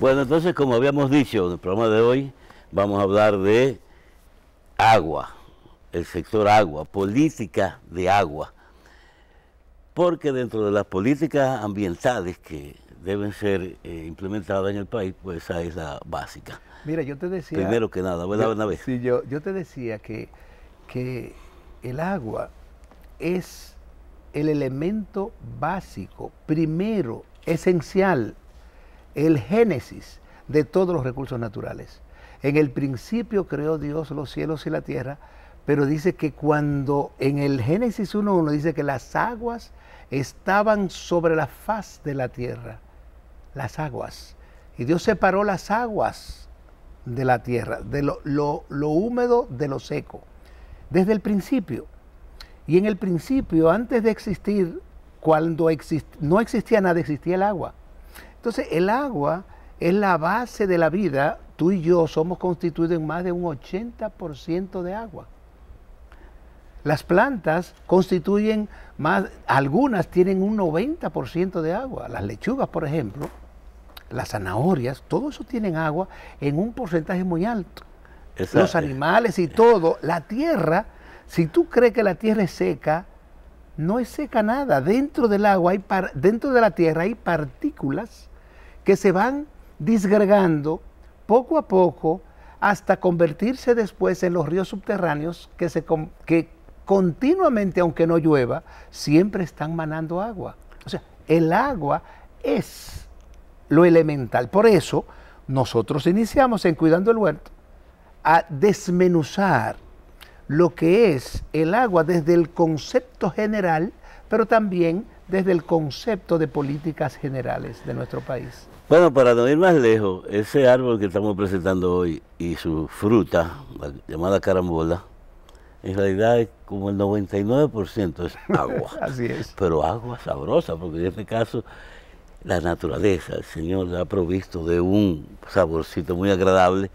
Bueno, entonces, como habíamos dicho en el programa de hoy, vamos a hablar de agua, el sector agua, política de agua. Porque dentro de las políticas ambientales que deben ser eh, implementadas en el país, pues esa es la básica. Mira, yo te decía... Primero que nada, una vez. Sí, yo, yo te decía que, que el agua es el elemento básico, primero, esencial el génesis de todos los recursos naturales. En el principio creó Dios los cielos y la tierra, pero dice que cuando en el Génesis 1.1 dice que las aguas estaban sobre la faz de la tierra, las aguas. Y Dios separó las aguas de la tierra, de lo, húmedo de lo seco, desde el principio. Y en el principio, antes de existir, cuando no existía nada, existía el agua. Entonces, el agua es la base de la vida. Tú y yo somos constituidos en más de un 80% de agua. Las plantas constituyen más, algunas tienen un 90% de agua. Las lechugas, por ejemplo, las zanahorias, todo eso tienen agua en un porcentaje muy alto. Los animales y todo, la tierra, si tú crees que la tierra es seca, no es seca nada. Dentro del agua, hay dentro de la tierra hay partículas que se van disgregando poco a poco hasta convertirse después en los ríos subterráneos que, se, que continuamente, aunque no llueva, siempre están manando agua. O sea, el agua es lo elemental. Por eso nosotros iniciamos en Cuidando el Huerto a desmenuzar lo que es el agua desde el concepto general pero también desde el concepto de políticas generales de nuestro país. Bueno, para no ir más lejos, ese árbol que estamos presentando hoy y su fruta, llamada carambola, en realidad es como el 99% es agua. Así es. Pero agua sabrosa, porque en este caso la naturaleza, el Señor la ha provisto de un saborcito muy agradable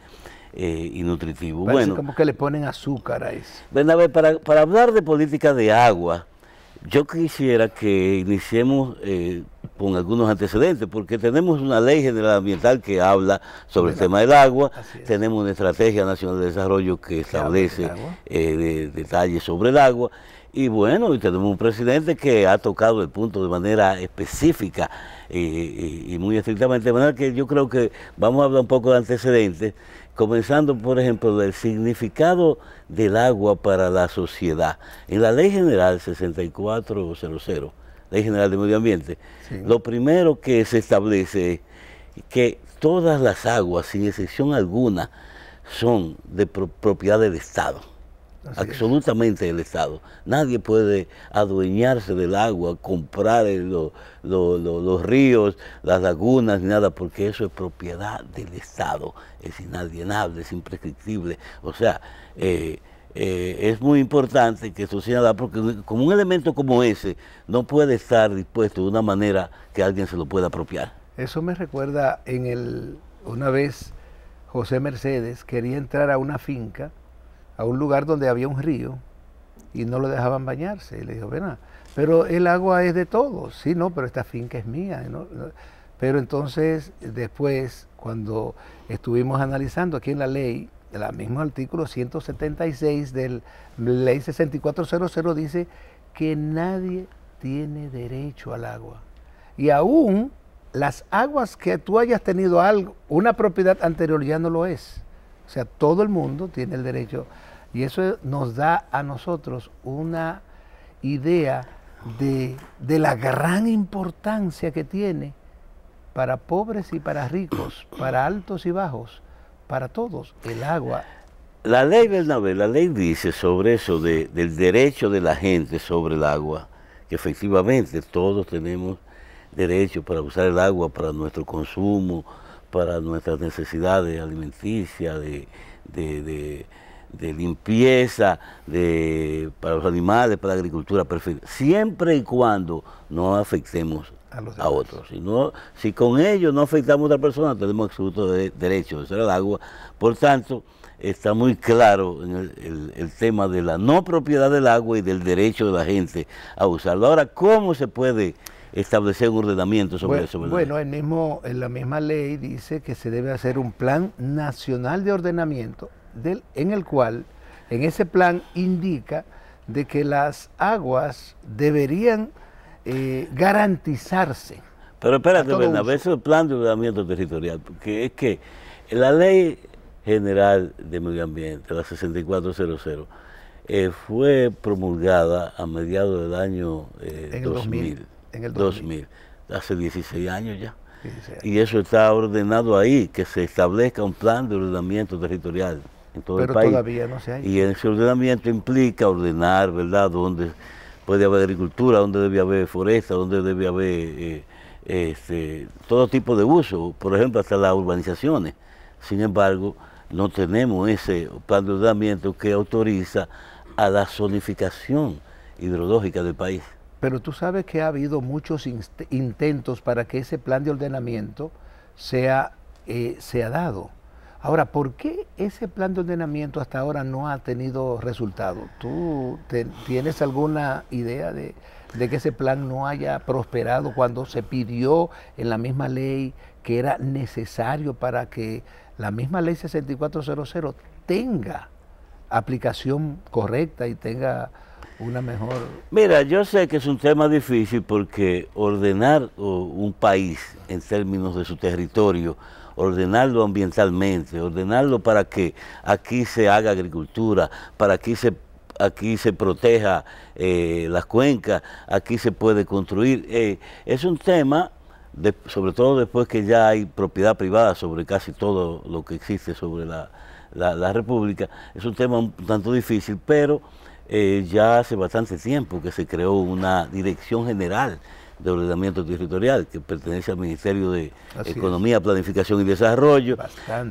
eh, y nutritivo. Parece bueno, como que le ponen azúcar a eso. Ven a ver, para, para hablar de política de agua, yo quisiera que iniciemos eh, con algunos antecedentes, porque tenemos una ley general ambiental que habla sobre el tema del agua, tenemos una estrategia nacional de desarrollo que establece eh, detalles sobre el agua, y bueno, y tenemos un presidente que ha tocado el punto de manera específica eh, y muy estrictamente, de manera que yo creo que vamos a hablar un poco de antecedentes comenzando por ejemplo del significado del agua para la sociedad. En la Ley General 6400, Ley General de Medio Ambiente, lo primero que se establece es que todas las aguas, sin excepción alguna, son de propiedad del Estado absolutamente el Estado. Nadie puede adueñarse del agua, comprar eh, los ríos, las lagunas, ni nada, porque eso es propiedad del Estado. Es inalienable, es imprescriptible. O sea, eh, eh, es muy importante que eso sea porque como un elemento como ese no puede estar dispuesto de una manera que alguien se lo pueda apropiar. Eso me recuerda en el, una vez José Mercedes quería entrar a una finca un lugar donde había un río y no lo dejaban bañarse. Y le dijo, ven, pero el agua es de todos. Sí, no, pero esta finca es mía. Pero entonces, después, cuando estuvimos analizando aquí en la ley, el mismo artículo 176 de la ley 6400 dice que nadie tiene derecho al agua. Y aún las aguas que tú hayas tenido algo, una propiedad anterior ya no lo es. O sea, todo el mundo tiene el derecho y eso nos da a nosotros una idea de, la gran importancia que tiene para pobres y para ricos, para altos y bajos, para todos, el agua. La ley Bernabé, la ley dice sobre eso del derecho de la gente sobre el agua, que efectivamente todos tenemos derecho para usar el agua para nuestro consumo, para nuestras necesidades alimenticias, de de limpieza, de, para los animales, para la agricultura, Siempre y cuando no afectemos a, otros. Si, con ellos no afectamos a otra persona, tenemos absoluto derecho de usar el agua. Por tanto, está muy claro en el, tema de la no propiedad del agua y del derecho de la gente a usarlo. Ahora, ¿cómo se puede establecer un ordenamiento sobre eso? Bueno, el mismo, la misma ley dice que se debe hacer un plan nacional de ordenamiento en el cual, en ese plan, indica de que las aguas deberían eh, garantizarse. Pero espérate, Bernabé, ese plan de ordenamiento territorial, porque es que la ley general de medio ambiente, la 6400, eh, fue promulgada a mediados del año 2000, eh, en el 2000. hace 16 años ya. Y eso está ordenado ahí, que se establezca un plan de ordenamiento territorial. Pero Todavía no se ha Y ese ordenamiento implica ordenar, ¿verdad?, dónde puede haber agricultura, donde debe haber foresta, donde debe haber eh, este, todo tipo de uso, por ejemplo, hasta las urbanizaciones. Sin embargo, no tenemos ese plan de ordenamiento que autoriza a la zonificación hidrológica del país. Pero tú sabes que ha habido muchos intentos para que ese plan de ordenamiento sea, eh, sea dado. Ahora, ¿por qué ese plan de ordenamiento hasta ahora no ha tenido resultado? ¿Tú tienes alguna idea de, de, que ese plan no haya prosperado cuando se pidió en la misma ley que era necesario para que la misma ley 6400 tenga aplicación correcta y tenga una mejor... Mira, yo sé que es un tema difícil porque ordenar un país en términos de su territorio, ordenarlo ambientalmente, ordenarlo para que aquí se haga agricultura, para que aquí se aquí se proteja eh, las cuencas, aquí se puede construir. Eh, es un tema, sobre todo después que ya hay propiedad privada sobre casi todo lo que existe sobre la, República, es un tema un tanto difícil, pero eh, ya hace bastante tiempo que se creó una dirección general de Ordenamiento Territorial, que pertenece al Ministerio de Economía, Planificación y Desarrollo.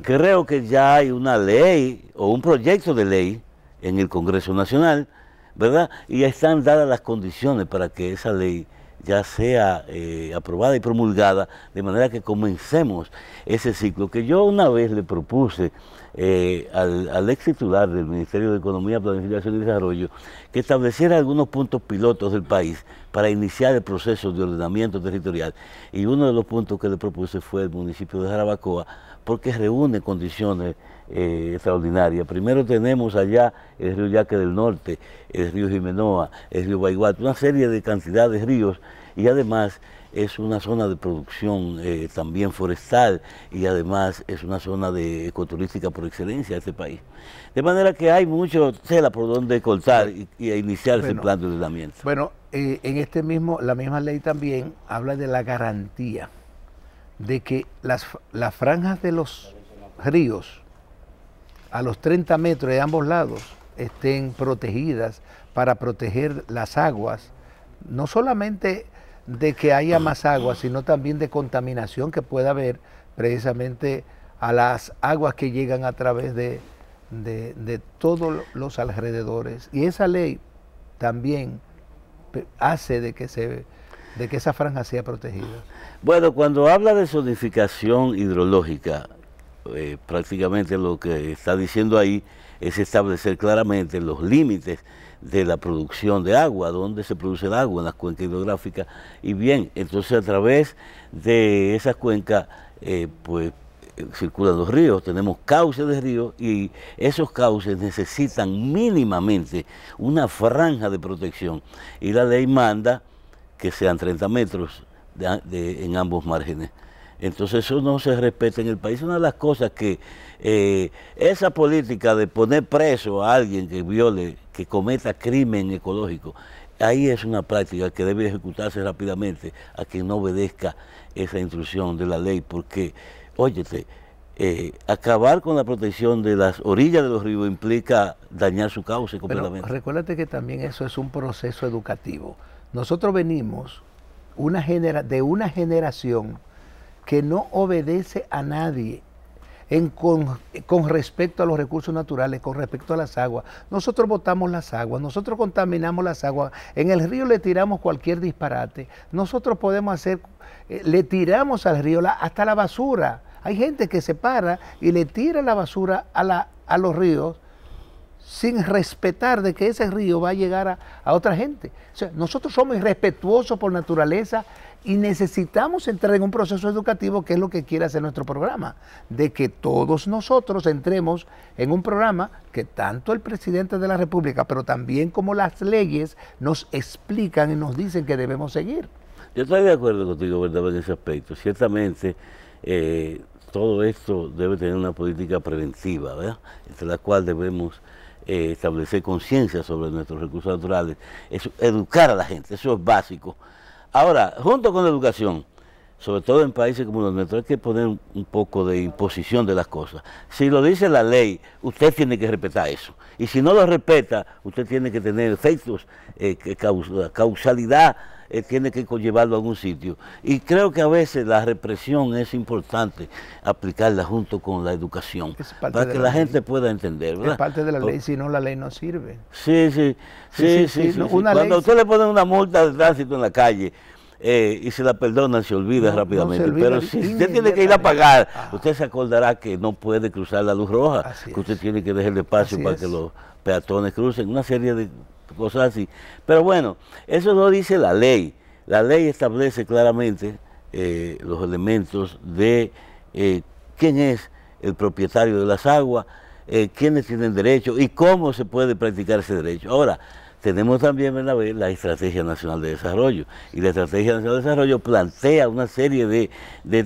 Creo que ya hay una ley o un proyecto de ley en el Congreso Nacional, ¿verdad? Y ya están dadas las condiciones para que esa ley ya sea eh, aprobada y promulgada, de manera que comencemos ese ciclo, que yo una vez le propuse eh, al, al, ex titular del Ministerio de Economía, Planificación y Desarrollo, que estableciera algunos puntos pilotos del país para iniciar el proceso de ordenamiento territorial. Y uno de los puntos que le propuse fue el municipio de Jarabacoa, porque reúne condiciones eh, extraordinaria. Primero tenemos allá el río Yaque del Norte, el río Jimenoa, el río Baiguato, una serie de cantidades de ríos y además es una zona de producción eh, también forestal y además es una zona de ecoturística por excelencia de este país. De manera que hay mucho tela por donde cortar y, iniciar ese plan de ordenamiento. Bueno, eh, en este mismo, la misma ley también habla de la garantía de que las, las franjas de los ríos a los 30 metros de ambos lados estén protegidas para proteger las aguas, no solamente de que haya más agua, sino también de contaminación que pueda haber precisamente a las aguas que llegan a través de, todos los alrededores. Y esa ley también hace de que, se, de que esa franja sea protegida. Bueno, cuando habla de zonificación hidrológica, eh, prácticamente lo que está diciendo ahí es establecer claramente los límites de la producción de agua, dónde se produce el agua en las cuencas hidrográficas. Y bien, entonces a través de esas cuencas, eh, pues circulan los ríos, tenemos cauces de ríos y esos cauces necesitan mínimamente una franja de protección. Y la ley manda que sean 30 metros en ambos márgenes. Entonces eso no se respeta en el país. Una de las cosas que eh, esa política de poner preso a alguien que viole, que cometa crimen ecológico, ahí es una práctica que debe ejecutarse rápidamente a quien no obedezca esa instrucción de la ley, porque, óyete, eh, acabar con la protección de las orillas de los ríos implica dañar su cauce completamente. recuérdate que también eso es un proceso educativo. Nosotros venimos de una generación que no obedece a nadie con, respecto a los recursos naturales, con respecto a las aguas. Nosotros botamos las aguas, nosotros contaminamos las aguas, en el río le tiramos cualquier disparate, nosotros podemos hacer, eh, le tiramos al río hasta la basura. Hay gente que se para y le tira la basura a, los ríos sin respetar de que ese río va a llegar a, otra gente. nosotros somos irrespetuosos por naturaleza y necesitamos entrar en un proceso educativo que es lo que quiere hacer nuestro programa, de que todos nosotros entremos en un programa que tanto el presidente de la República, pero también como las leyes nos explican y nos dicen que debemos seguir. Yo estoy de acuerdo contigo, ¿verdad? En ese aspecto. Ciertamente, eh, todo esto debe tener una política preventiva, ¿verdad? Entre la cual debemos eh, establecer conciencia sobre nuestros recursos naturales, educar a la gente, eso es básico. Ahora, junto con la educación, sobre todo en países como los nuestros, hay que poner un poco de imposición de las cosas. Si lo dice la ley, usted tiene que respetar eso. Y si no lo respeta, usted tiene que tener efectos, eh, causalidad eh, tiene que llevarlo a algún sitio. Y creo que a veces la represión es importante aplicarla junto con la educación, para que la, gente pueda entender. Es parte de la ley, si no la ley no sirve. Sí, sí, sí, sí. Cuando usted le pone una multa de tránsito en la calle, eh, y se la perdona, se olvida rápidamente. pero si usted tiene que ir a pagar, ah. usted se acordará que no puede cruzar la luz roja, que usted tiene que dejarle el espacio para que los peatones crucen, una serie de cosas así. Pero bueno, eso no dice la ley. La ley establece claramente eh, los elementos de eh, quién es el propietario de las aguas, eh, quiénes tienen derecho y cómo se puede practicar ese derecho. Ahora, tenemos también, la Estrategia Nacional de Desarrollo. Y la Estrategia Nacional de Desarrollo plantea una serie de,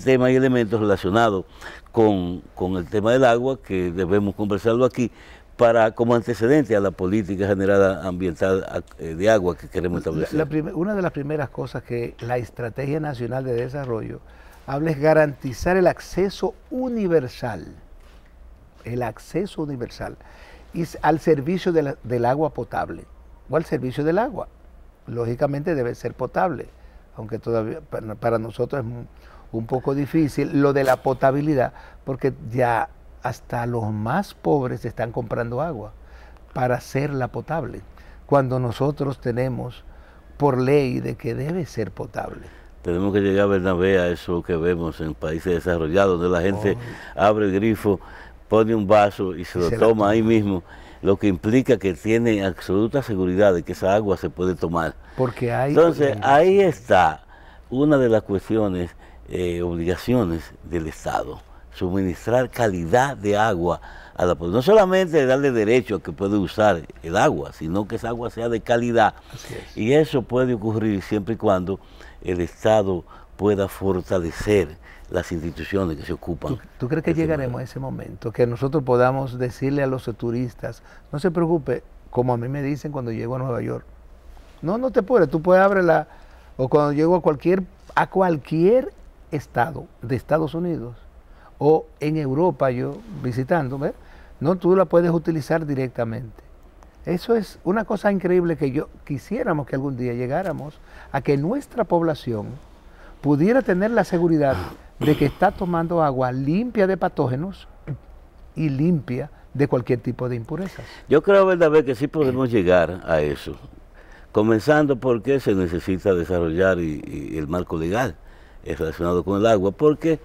temas y elementos relacionados con, el tema del agua, que debemos conversarlo aquí, para, como antecedente a la política general ambiental eh, de agua que queremos establecer? una de las primeras cosas que la Estrategia Nacional de Desarrollo habla es garantizar el acceso universal, el acceso universal, y al servicio del agua potable, o al servicio del agua. Lógicamente debe ser potable, aunque todavía para nosotros es un poco difícil lo de la potabilidad, porque ya hasta los más pobres están comprando agua para hacerla potable, cuando nosotros tenemos por ley de que debe ser potable. Tenemos que llegar, Bernabé, a eso que vemos en países desarrollados, donde la gente abre el grifo, pone un vaso y se lo toma ahí mismo, lo que implica que tiene absoluta seguridad de que esa agua se puede tomar. Entonces, ahí está una de las cuestiones, eh, obligaciones del Estado suministrar calidad de agua a la población. No solamente darle derecho a que puede usar el agua, sino que esa agua sea de calidad. Y eso puede ocurrir siempre y cuando el Estado pueda fortalecer las instituciones que se ocupan. ¿Tú, crees que llegaremos a ese momento, que nosotros podamos decirle a los turistas, no se preocupe, como a mí me dicen cuando llego a Nueva York, no, no te puedes, tú puedes abrirla, o cuando llego a cualquier, a cualquier estado de Estados Unidos, o en Europa yo visitando, no tú la puedes utilizar directamente. Eso es una cosa increíble que yo quisiéramos que algún día llegáramos a que nuestra población pudiera tener la seguridad de que está tomando agua limpia de patógenos y limpia de cualquier tipo de impurezas. Yo creo, verdad, que sí podemos eh. llegar a eso, comenzando porque se necesita desarrollar y, el marco legal relacionado con el agua, porque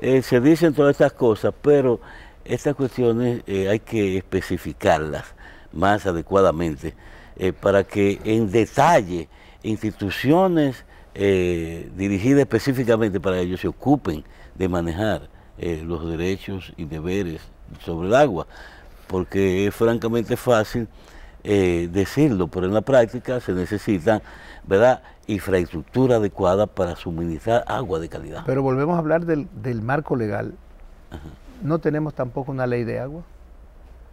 eh, se dicen todas estas cosas, pero estas cuestiones eh, hay que especificarlas más adecuadamente eh, para que en detalle instituciones dirigidas específicamente para ellos se ocupen de manejar los derechos y deberes sobre el agua, porque es francamente fácil decirlo, pero en la práctica se necesitan, ¿verdad? infraestructura adecuada para suministrar agua de calidad. Pero volvemos a hablar del, marco legal. No tenemos tampoco una ley de agua.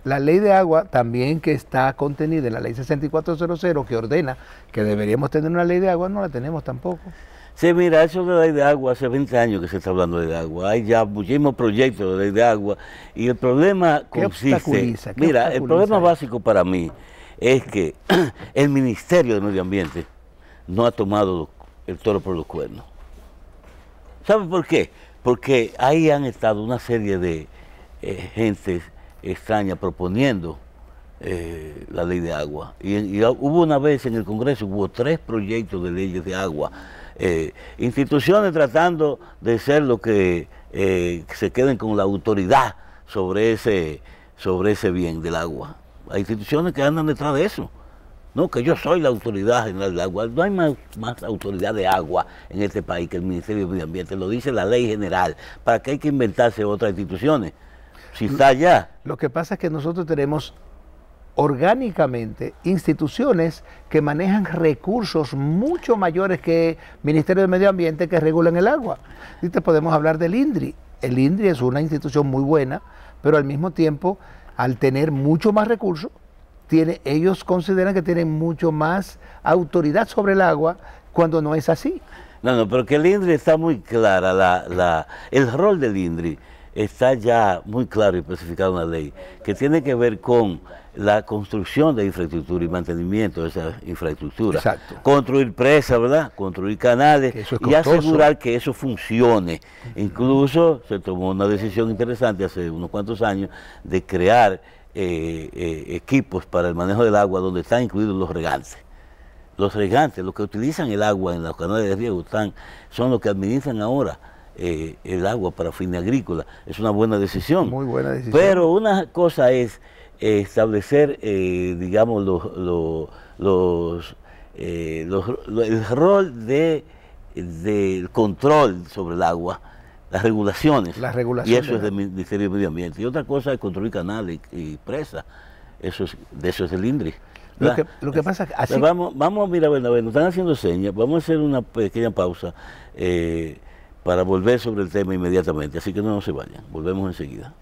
La ley de agua también que está contenida en la ley 6400 que ordena que deberíamos tener una ley de agua, no la tenemos tampoco. Sí, mira, eso de la ley de agua, hace 20 años que se está hablando de agua. Hay ya muchísimos proyectos de ley de agua y el problema consiste... mira, el problema básico para mí es que el Ministerio de Medio Ambiente no ha tomado el toro por los cuernos. ¿Sabe por qué? Porque ahí han estado una serie de eh, gentes extrañas proponiendo eh, la ley de agua. Y, hubo una vez en el Congreso, hubo tres proyectos de leyes de agua. Eh, instituciones tratando de ser lo que se queden con la autoridad sobre ese, sobre ese bien del agua. Hay instituciones que andan detrás de eso. No, que yo soy la autoridad general del agua. No hay más, autoridad de agua en este país que el Ministerio del Medio Ambiente. Lo dice la ley general. ¿Para qué hay que inventarse otras instituciones? Si está allá. Lo que pasa es que nosotros tenemos orgánicamente instituciones que manejan recursos mucho mayores que el Ministerio de Medio Ambiente que regulan el agua. Y te podemos hablar del INDRI. El INDRI es una institución muy buena, pero al mismo tiempo, al tener mucho más recursos, ellos consideran que tienen mucho más autoridad sobre el agua cuando no es así. No, no, pero que el INDRI está muy clara, la, el rol del INDRI está ya muy claro y especificado en la ley, que tiene que ver con la construcción de infraestructura y mantenimiento de esa infraestructura. Exacto. Construir presas, ¿verdad? Construir canales y asegurar que eso funcione. Incluso se tomó una decisión interesante hace unos cuantos años de crear eh, eh, equipos para el manejo del agua donde están incluidos los regantes. Los regantes, los que utilizan el agua en los canales de riego, están, son los que administran ahora eh, el agua para fines agrícolas. Es una buena decisión. Muy buena Pero una cosa es establecer, digamos, el rol de, del control sobre el agua las regulaciones. Y eso es del Ministerio de Medio Ambiente. Y otra cosa es construir canales y, presas. Eso de eso es el INDRI. Lo que, lo que, pasa es que pues Vamos, vamos, mirar, bueno nos están haciendo señas. Vamos a hacer una pequeña pausa eh, para volver sobre el tema inmediatamente. Así que no, no se vayan. Volvemos enseguida.